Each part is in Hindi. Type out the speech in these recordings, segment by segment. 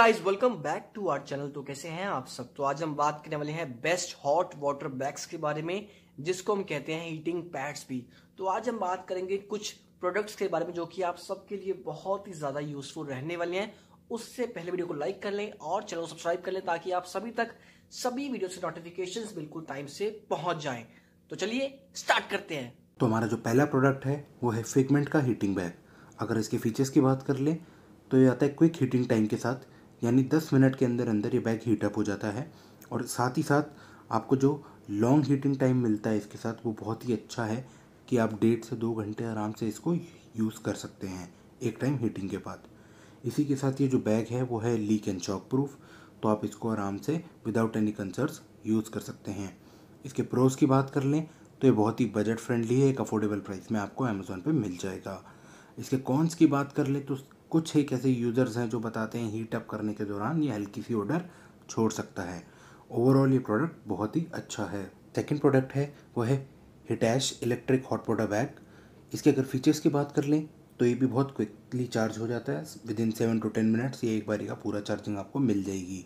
guys welcome back to our channel तो कैसे हैं आप सब तो आज हम बात करने वाले हैं बेस्ट हॉट वाटर बैग्स के बारे में जिसको हम कहते हैं हीटिंग पैड्स भी तो आज हम बात करेंगे कुछ प्रोडक्ट्स के बारे में जो कि आप सबके लिए बहुत ही ज़्यादा यूजफुल रहने वाले हैं उससे पहले वीडियो को लाइक कर लें और चैनल को सब्सक्राइब कर लें ताकि आप सभी तक सभी वीडियो से नोटिफिकेशन बिल्कुल टाइम से पहुंच जाए तो चलिए स्टार्ट करते हैं तो हमारा जो पहला प्रोडक्ट है वो है फिगमेंट का हीटिंग बैग अगर इसके फीचर्स की बात कर लें तो ये आता है क्विक हीटिंग टाइम के साथ यानी दस मिनट के अंदर अंदर ये बैग हीटअप हो जाता है और साथ ही साथ आपको जो लॉन्ग हीटिंग टाइम मिलता है इसके साथ वो बहुत ही अच्छा है कि आप डेढ़ से दो घंटे आराम से इसको यूज़ कर सकते हैं एक टाइम हीटिंग के बाद इसी के साथ ये जो बैग है वो है लीक एंड चॉक प्रूफ तो आप इसको आराम से विदाउट एनी कंसर्स यूज़ कर सकते हैं इसके प्रोज़ की बात कर लें तो ये बहुत ही बजट फ्रेंडली है एक अफोर्डेबल प्राइस में आपको अमेज़ोन पर मिल जाएगा इसके कॉन्स की बात कर लें तो कुछ एक ऐसे यूज़र्स हैं जो बताते हैं हीटअप करने के दौरान ये हल्की सी ऑर्डर छोड़ सकता है ओवरऑल ये प्रोडक्ट बहुत ही अच्छा है सेकेंड प्रोडक्ट है वो है हिटैश इलेक्ट्रिक हॉट वाटर बैग इसके अगर फीचर्स की बात कर लें तो ये भी बहुत क्विकली चार्ज हो जाता है within seven to ten minutes ये एक बारी का पूरा चार्जिंग आपको मिल जाएगी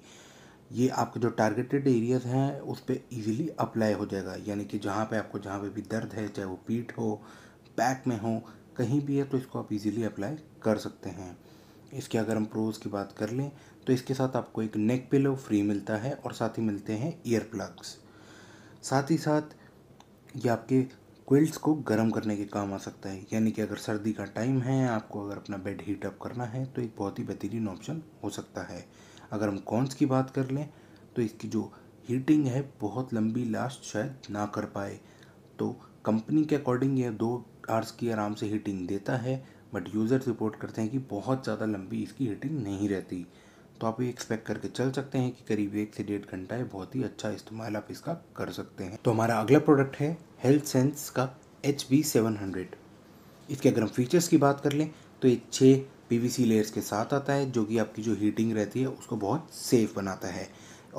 ये आपके जो टारगेटेड एरियाज़ हैं उस पर ईजिली अप्लाई हो जाएगा यानी कि जहाँ पे आपको जहाँ पे भी दर्द है चाहे वो पीठ हो बैक में हो कहीं भी है तो इसको आप इजीली अप्लाई कर सकते हैं इसके अगर हम प्रोज की बात कर लें तो इसके साथ आपको एक नेक पिलो फ्री मिलता है और साथ ही मिलते हैं ईयर प्लग्स साथ ही साथ ये आपके क्विल्ट्स को गर्म करने के काम आ सकता है यानी कि अगर सर्दी का टाइम है आपको अगर अपना बेड हीट अप करना है तो एक बहुत ही बेहतरीन ऑप्शन हो सकता है अगर हम कॉन्स की बात कर लें तो इसकी जो हीटिंग है बहुत लंबी लास्ट शायद ना कर पाए तो कंपनी के अकॉर्डिंग ये दो आर्स की आराम से हीटिंग देता है बट यूज़र्स रिपोर्ट करते हैं कि बहुत ज़्यादा लंबी इसकी हीटिंग नहीं रहती तो आप ये एक्सपेक्ट करके चल सकते हैं कि करीब एक से डेढ़ घंटा है बहुत ही अच्छा इस्तेमाल आप इसका कर सकते हैं तो हमारा अगला प्रोडक्ट है हेल्थ सेंस का एच बी सेवन हंड्रेड इसके अगर हम फीचर्स की बात कर लें तो ये छः सी लेयर्स के साथ आता है जो कि आपकी जो हीटिंग रहती है उसको बहुत सेफ़ बनाता है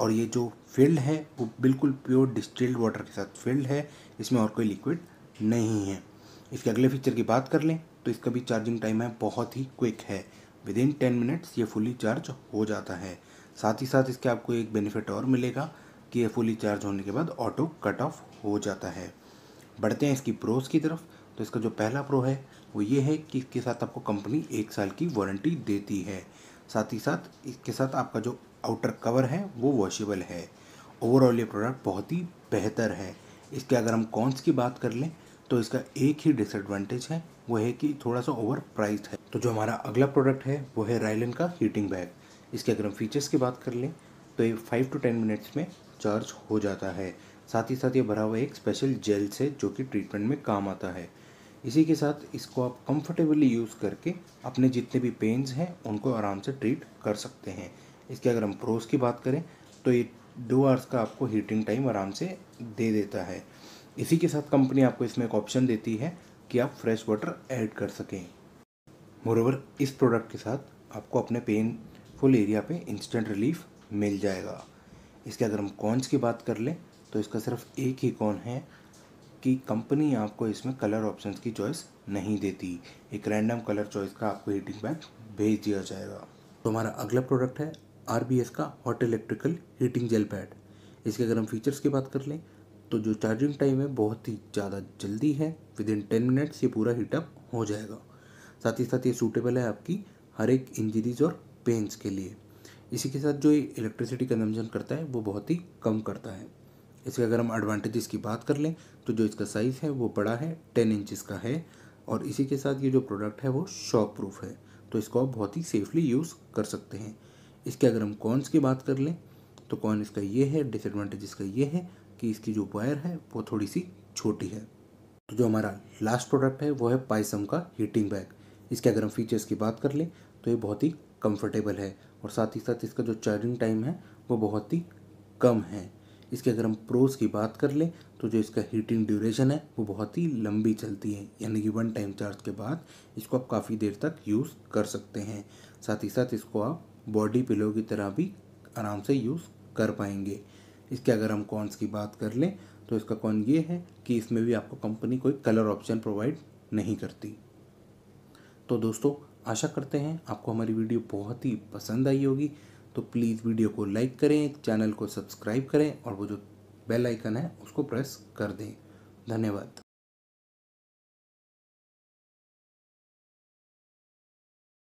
और ये जो फील्ड है वो बिल्कुल प्योर डिस्टिल्ड वाटर के साथ फील्ड है इसमें और कोई लिक्विड नहीं है इसके अगले फीचर की बात कर लें तो इसका भी चार्जिंग टाइम है बहुत ही क्विक है विद इन टेन मिनट्स ये फुली चार्ज हो जाता है साथ ही साथ इसके आपको एक बेनिफिट और मिलेगा कि ये फुली चार्ज होने के बाद ऑटो कट ऑफ हो जाता है बढ़ते हैं इसकी प्रोस की तरफ तो इसका जो पहला प्रो है वो ये है कि इसके साथ आपको कंपनी एक साल की वारंटी देती है साथ ही साथ इसके साथ आपका जो आउटर कवर है वो वॉशेबल है ओवरऑल ये प्रोडक्ट बहुत ही बेहतर है इसके अगर हम कॉन्स की बात कर लें तो इसका एक ही डिसएडवांटेज है वो है कि थोड़ा सा ओवर प्राइस है तो जो हमारा अगला प्रोडक्ट है वो है रायलन का हीटिंग बैग इसके अगर हम फीचर्स की बात कर लें तो ये फाइव टू टेन मिनट्स में चार्ज हो जाता है साथ ही साथ ये भरा हुआ एक स्पेशल जेल से जो कि ट्रीटमेंट में काम आता है इसी के साथ इसको आप कंफर्टेबली यूज़ करके अपने जितने भी पेन्स हैं उनको आराम से ट्रीट कर सकते हैं इसके अगर हम प्रोस की बात करें तो ये दो आवर्स का आपको हीटिंग टाइम आराम से दे देता है इसी के साथ कंपनी आपको इसमें एक ऑप्शन देती है कि आप फ्रेश वाटर ऐड कर सकें मोरोवर इस प्रोडक्ट के साथ आपको अपने पेन फुल एरिया पे इंस्टेंट रिलीफ मिल जाएगा इसके अगर हम कॉन्स की बात कर लें तो इसका सिर्फ एक ही कॉन है कि कंपनी आपको इसमें कलर ऑप्शंस की चॉइस नहीं देती एक रैंडम कलर चॉइस का आपको हीटिंग बैग भेज दिया जाएगा तो हमारा अगला प्रोडक्ट है आर का hot electrical heating gel pad इसके अगर हम फीचर्स की बात कर लें तो जो चार्जिंग टाइम है बहुत ही ज़्यादा जल्दी है विद इन टेन मिनट्स ये पूरा हीटअप हो जाएगा साथ ही साथ ये सूटेबल है आपकी हर एक इंजरीज और पेंस के लिए इसी के साथ जो ये इलेक्ट्रिसिटी कंजम्पशन करता है वो बहुत ही कम करता है इसके अगर हम एडवांटेजेस की बात कर लें तो जो इसका साइज़ है वो बड़ा है टेन इंचज़ का है और इसी के साथ ये जो प्रोडक्ट है वो शॉक प्रूफ है तो इसको आप बहुत ही सेफली यूज़ कर सकते हैं इसके अगर हम कॉन्स की बात कर लें तो कॉन इसका ये है डिसएडवांटेज इसका ये है कि इसकी जो वायर है वो थोड़ी सी छोटी है तो जो हमारा लास्ट प्रोडक्ट है वो है पाइसम का हीटिंग बैग इसके अगर हम फीचर्स की बात कर लें तो ये बहुत ही कंफर्टेबल है और साथ ही साथ इसका जो चार्जिंग टाइम है वो बहुत ही कम है इसके अगर हम प्रोस की बात कर लें तो जो इसका हीटिंग ड्यूरेशन है वो बहुत ही लंबी चलती है यानी कि वन टाइम चार्ज के बाद इसको आप काफ़ी देर तक यूज़ कर सकते हैं साथ ही साथ इसको आप बॉडी पिलो की तरह भी आराम से यूज़ कर पाएंगे इसके अगर हम कॉन्स की बात कर लें तो इसका कौन ये है कि इसमें भी आपको कंपनी कोई कलर ऑप्शन प्रोवाइड नहीं करती तो दोस्तों आशा करते हैं आपको हमारी वीडियो बहुत ही पसंद आई होगी तो प्लीज़ वीडियो को लाइक करें चैनल को सब्सक्राइब करें और वो जो बेल आइकन है उसको प्रेस कर दें धन्यवाद